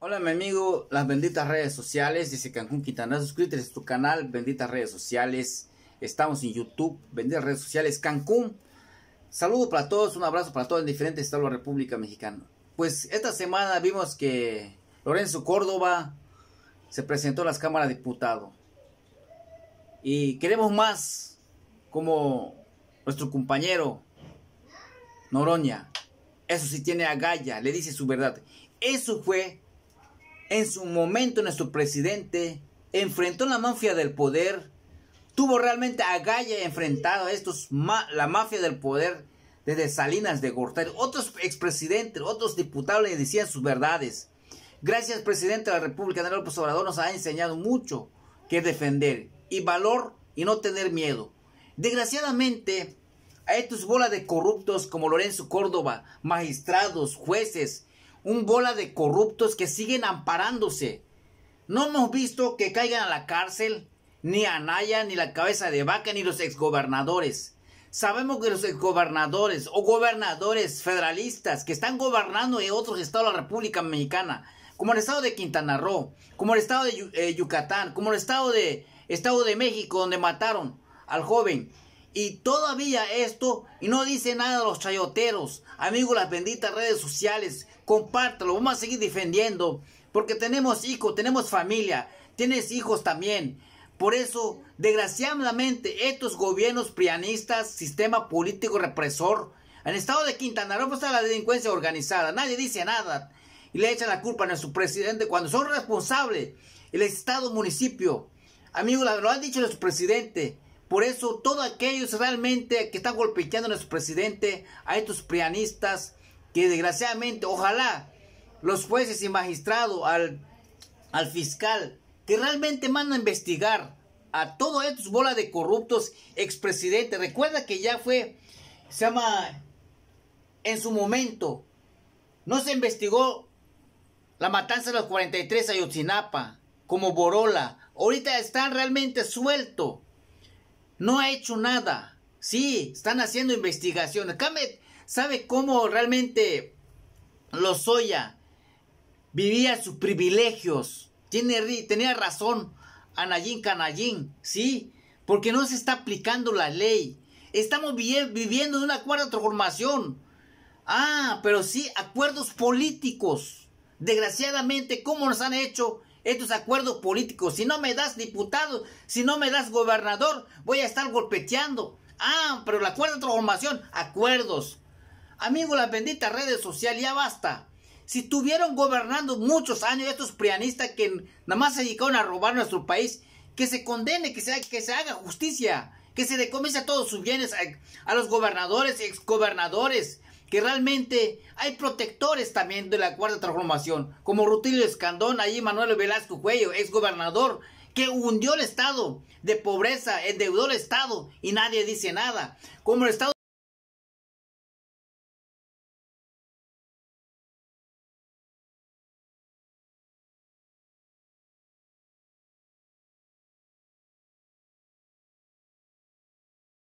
Hola mi amigo, las benditas redes sociales, dice Cancún Quintana, suscríbete a tu canal, benditas redes sociales, estamos en YouTube, benditas redes sociales, Cancún, saludo para todos, un abrazo para todos en diferentes estados de la República Mexicana. Pues esta semana vimos que Lorenzo Córdoba se presentó a las cámaras de diputado y queremos más como nuestro compañero Noroña, eso sí tiene agalla, le dice su verdad, eso fue en su momento nuestro presidente enfrentó la mafia del poder, tuvo realmente a Gaya enfrentado a estos, la mafia del poder desde Salinas de Gortari. Otros expresidentes, otros diputados le decían sus verdades. Gracias, presidente de la República, Daniel López Obrador, nos ha enseñado mucho que defender y valor y no tener miedo. Desgraciadamente, a estos bolas de corruptos como Lorenzo Córdoba, magistrados, jueces, un bola de corruptos que siguen amparándose. No hemos visto que caigan a la cárcel ni a Naya ni la cabeza de vaca, ni los exgobernadores. Sabemos que los exgobernadores o gobernadores federalistas que están gobernando en otros estados de la República Mexicana, como el estado de Quintana Roo, como el estado de eh, Yucatán, como el estado de, estado de México, donde mataron al joven y todavía esto, y no dice nada a los chayoteros. Amigos, las benditas redes sociales, compártelo, vamos a seguir defendiendo. Porque tenemos hijos, tenemos familia, tienes hijos también. Por eso, desgraciadamente, estos gobiernos prianistas, sistema político represor, en el estado de Quintana Roo pues, está la delincuencia organizada. Nadie dice nada. Y le echan la culpa a nuestro presidente cuando son responsables. El estado, municipio. Amigos, lo han dicho nuestro presidente. Por eso, todos aquellos realmente que están golpeando a nuestro presidente, a estos prianistas, que desgraciadamente, ojalá los jueces y magistrados, al, al fiscal, que realmente mandan a investigar a todos estos bolas de corruptos expresidentes. Recuerda que ya fue, se llama, en su momento, no se investigó la matanza de los 43 Ayotzinapa, como Borola. Ahorita están realmente sueltos. No ha hecho nada. Sí, están haciendo investigaciones. Kamet sabe cómo realmente Lozoya vivía sus privilegios. tenía razón Anayín canayín. sí, porque no se está aplicando la ley. Estamos viviendo en una cuarta transformación. Ah, pero sí, acuerdos políticos. Desgraciadamente, ¿cómo nos han hecho estos acuerdos políticos. Si no me das diputado, si no me das gobernador, voy a estar golpeteando. Ah, pero la de transformación, acuerdos. Amigos, las benditas redes sociales, ya basta. Si estuvieron gobernando muchos años estos prianistas que nada más se dedicaron a robar nuestro país, que se condene, que se, haga justicia, que se decomise todos sus bienes, a, los gobernadores, y exgobernadores, que realmente hay protectores también de la cuarta transformación, como Rutilio Escandón, allí Manuel Velasco Cuello, ex gobernador, que hundió el Estado de pobreza, endeudó el Estado y nadie dice nada. Como el Estado